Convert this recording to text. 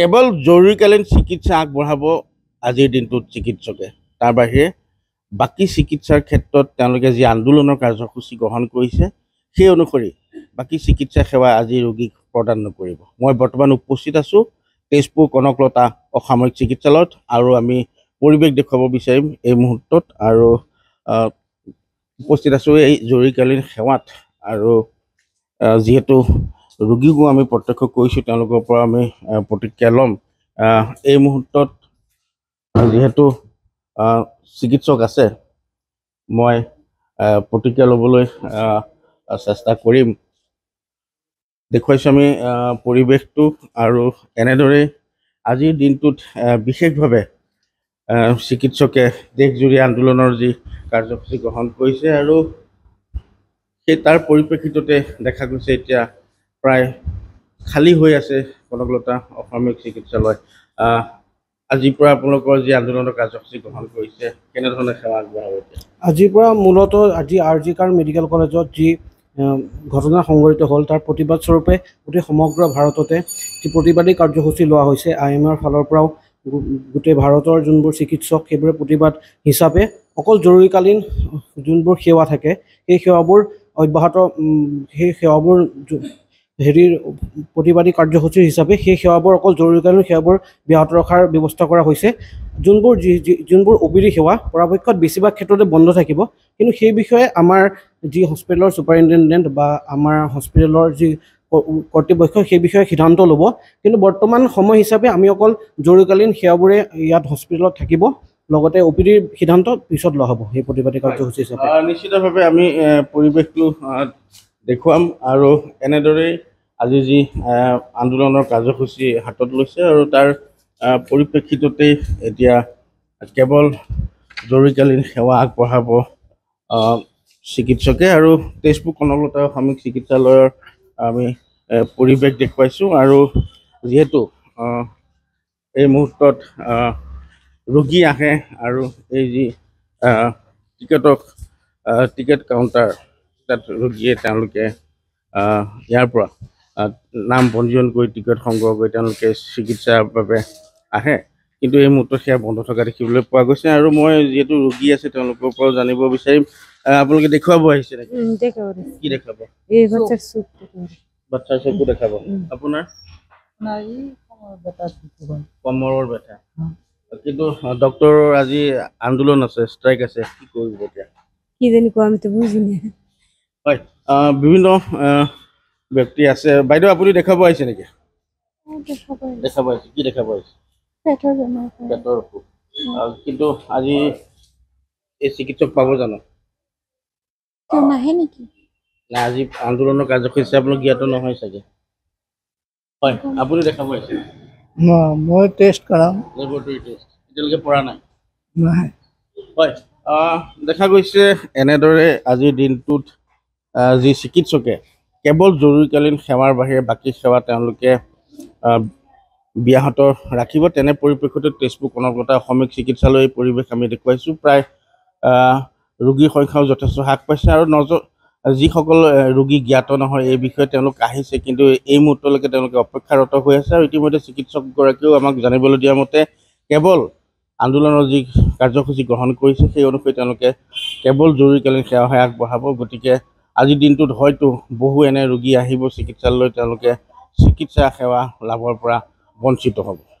কেৱল জৰুৰীকালীন চিকিৎসা আগবঢ়াব আজিৰ দিনটোত চিকিৎসকে তাৰ বাহিৰে বাকী চিকিৎসাৰ ক্ষেত্ৰত তেওঁলোকে যি আন্দোলনৰ কাৰ্যসূচী গ্ৰহণ কৰিছে সেই অনুসৰি বাকী চিকিৎসা সেৱা আজি ৰোগীক প্ৰদান নকৰিব মই বৰ্তমান উপস্থিত আছোঁ তেজপুৰ কনকলতা অসামৰিক চিকিৎসালয়ত আৰু আমি পৰিৱেশ দেখুৱাব বিচাৰিম এই মুহূৰ্তত আৰু উপস্থিত আছোঁ এই জৰুৰীকালীন সেৱাত আৰু যিহেতু ৰোগীকো আমি প্ৰত্যক্ষ কৰিছোঁ তেওঁলোকৰ পৰা আমি প্ৰতিক্ৰিয়া ল'ম এই মুহূৰ্তত যিহেতু চিকিৎসক আছে মই প্ৰতিক্ৰিয়া ল'বলৈ চেষ্টা কৰিম দেখুৱাইছোঁ আমি পৰিৱেশটো আৰু এনেদৰেই আজিৰ দিনটোত বিশেষভাৱে চিকিৎসকে দেশজুৰি আন্দোলনৰ যি কাৰ্যসূচী গ্ৰহণ কৰিছে আৰু সেই তাৰ পৰিপ্ৰেক্ষিততে দেখা গৈছে এতিয়া প্ৰায় খালী হৈ আছে কনকলতা অসামৰিক চিকিৎসালয় আজিৰ পৰা আপোনালোকৰ যি আন্দোলনৰ কাৰ্যসূচী গ্ৰহণ কৰিছে কেনেধৰণে সেৱা আগবঢ়াব আজিৰ পৰা মূলত আজি আৰ জি কাৰ মেডিকেল কলেজত যি ঘটনা সংঘটিত হ'ল তাৰ প্ৰতিবাদস্বৰূপে গোটেই সমগ্ৰ ভাৰততে যি প্ৰতিবাদী কাৰ্যসূচী লোৱা হৈছে আই এম আৰ ফালৰ পৰাও গোটেই ভাৰতৰ যোনবোৰ চিকিৎসক সেইবোৰে প্ৰতিবাদ হিচাপে অকল জৰুৰীকালীন যোনবোৰ সেৱা থাকে সেই সেৱাবোৰ অব্যাহত সেই সেৱাবোৰ হেৰিৰ প্ৰতিবাদী কাৰ্যসূচী হিচাপে সেই সেৱাবোৰ অকল জৰুৰীকালীন সেৱাবোৰ ব্যাহত ৰখাৰ ব্যৱস্থা কৰা হৈছে যোনবোৰ যি যোনবোৰ অ' পি ডি সেৱা পৰাপক্ষত বেছিভাগ ক্ষেত্ৰতে বন্ধ থাকিব কিন্তু সেই বিষয়ে আমাৰ যি হস্পিটেলৰ ছুপাৰিণ্টেণ্ডেণ্ট বা আমাৰ হস্পিটেলৰ যি কৰ্তৃপক্ষ সেই বিষয়ে সিদ্ধান্ত ল'ব কিন্তু বৰ্তমান সময় হিচাপে আমি অকল জৰুৰীকালীন সেৱাবোৰে ইয়াত হস্পিটেলত থাকিব লগতে অ' পি ডিৰ সিদ্ধান্ত পিছত লোৱা হ'ব সেই প্ৰতিবাদী কাৰ্যসূচী হিচাপে নিশ্চিতভাৱে আমি পৰিৱেশটো দেখুৱাম আৰু এনেদৰেই আজি যি আন্দোলনৰ কাৰ্যসূচী হাতত লৈছে আৰু তাৰ পৰিপ্ৰেক্ষিততেই এতিয়া কেৱল জৰুৰীকালীন সেৱা আগবঢ়াব চিকিৎসকে আৰু তেজপুৰ কনকলতা অসামিক চিকিৎসালয়ৰ আমি পৰিৱেশ দেখুৱাইছোঁ আৰু যিহেতু এই মুহূৰ্তত ৰোগী আহে আৰু এই যি টিকেটক টিকেট কাউণ্টাৰ তাত ৰোগীয়ে তেওঁলোকে ইয়াৰ পৰা নাম পঞ্জীয়ন কৰি টিকট সংগ্ৰহ কৰি তেওঁলোকে চিকিৎসাৰ বাবে আহে কিন্তু এই মূত্ৰ সেয়া বন্ধ থকা দেখিবলৈ পোৱা গৈছে আৰু মই যিহেতু ৰোগী আছে তেওঁলোকৰ পৰাও জানিব বিচাৰিম আপোনালোকে দেখুৱাব আহিছে কি দেখাব বাচ্চাৰ চকু দেখাব আপোনাৰ কমৰৰ বেথা কিন্তু ডক্টৰৰ আজি আন্দোলন আছে ষ্ট্ৰাইক আছে কি কৰিব এতিয়া কি জানি কোৱা আমিতো বুজি নাই হয় বিভিন্ন ব্যক্তি আছে বাইদেউ আপুনি দেখাব আহিছে নেকি দেখাব আহিছে কি দেখাব আহিছে পেটৰ অসুখ কিন্তু আজি এই চিকিৎসক পাব জানো নাহে নেকি নাই আজি আন্দোলনৰ কাৰ্যসূচী হিচাপে আপোনাক জ্ঞাত নহয় চাগে হয় আপুনি দেখাব আহিছে মই টেষ্ট কৰাম এতিয়ালৈকে পৰা নাই নাই হয় দেখা গৈছে এনেদৰে আজিৰ দিনটোত যি চিকিৎসকে কেৱল জৰুৰীকালীন সেৱাৰ বাহিৰে বাকী সেৱা তেওঁলোকে ব্যাহত ৰাখিব তেনে পৰিপ্ৰেক্ষিতত তেজপুৰ কনকলতা অসমিক চিকিৎসালয় এই পৰিৱেশ আমি দেখুৱাইছোঁ প্ৰায় ৰোগীৰ সংখ্যাও যথেষ্ট হ্ৰাস পাইছে আৰু নজ যিসকল ৰোগী জ্ঞাত নহয় এই বিষয়ে তেওঁলোক আহিছে কিন্তু এই মুহূৰ্তলৈকে তেওঁলোকে অপেক্ষাৰত হৈ আছে আৰু ইতিমধ্যে চিকিৎসকগৰাকীয়েও আমাক জানিবলৈ দিয়া মতে কেৱল আন্দোলনৰ যি কাৰ্যসূচী গ্ৰহণ কৰিছে সেই অনুসৰি তেওঁলোকে কেৱল জৰুৰীকালীন সেৱাহে আগবঢ়াব গতিকে আজিৰ দিনটোত হয়তো বহু এনে ৰোগী আহিব চিকিৎসালয়লৈ তেওঁলোকে চিকিৎসা সেৱা লাভৰ পৰা বঞ্চিত হ'ব